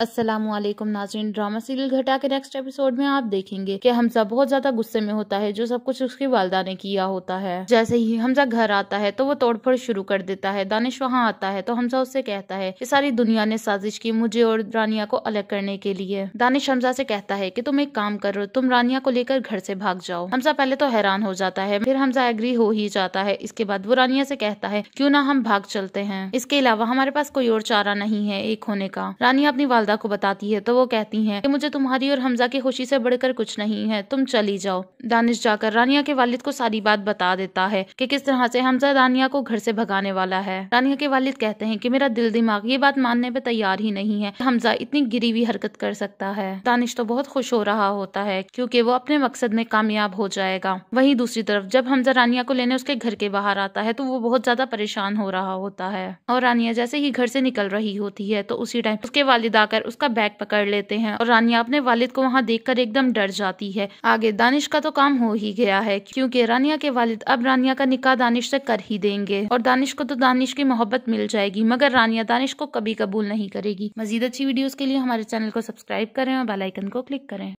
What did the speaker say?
असलम नाजरीन drama serial घटा के नेक्स्ट एपिसोड में आप देखेंगे कि हमजा बहुत ज्यादा गुस्से में होता है जो सब कुछ उसकी वालदा ने किया होता है जैसे ही हमजा घर आता है तो वो तोड़फोड़ शुरू कर देता है दानिश वहाँ आता है तो हमजा उससे कहता है कि सारी दुनिया ने साजिश की मुझे और रानिया को अलग करने के लिए दानिश हमजा से कहता है की तुम एक काम करो तुम रानिया को लेकर घर से भाग जाओ हमजा पहले तो हैरान हो जाता है फिर हमजा एग्री हो ही जाता है इसके बाद वो रानिया से कहता है क्यूँ ना हम भाग चलते हैं इसके अलावा हमारे पास कोई और चारा नहीं है एक होने का रानिया अपनी वाल वालदा को बताती है तो वो कहती हैं कि मुझे तुम्हारी और हमजा की खुशी से बढ़कर कुछ नहीं है तुम चली जाओ दानिश जाकर रानिया के वालिद को सारी बात बता देता है कि किस तरह से हमजा दानिया को घर से भगाने वाला है रानिया के वालिद कहते हैं कि मेरा दिल दिमाग ये बात मानने पर तैयार ही नहीं है हमजा इतनी गिरी हुई हरकत कर सकता है दानिश तो बहुत खुश हो रहा होता है क्योंकि वो अपने मकसद में कामयाब हो जाएगा वहीं दूसरी तरफ जब हमजा रानिया को लेने उसके घर के बाहर आता है तो वो बहुत ज्यादा परेशान हो रहा होता है और रानिया जैसे ही घर से निकल रही होती है तो उसी टाइम उसके वालिद आकर जाकर उसका बैग पकड़ लेते हैं और रानिया अपने वालिद को वहाँ देख कर एकदम डर जाती है आगे दानिश का तो काम हो ही गया है क्योंकि रानिया के वालिद अब रानिया का निकाह दानिश से कर ही देंगे और दानिश को तो दानिश की मोहब्बत मिल जाएगी मगर रानिया दानिश को कभी कबूल नहीं करेगी मजीद अच्छी वीडियोस के लिए हमारे चैनल को सब्सक्राइब करें और आइकन को क्लिक करें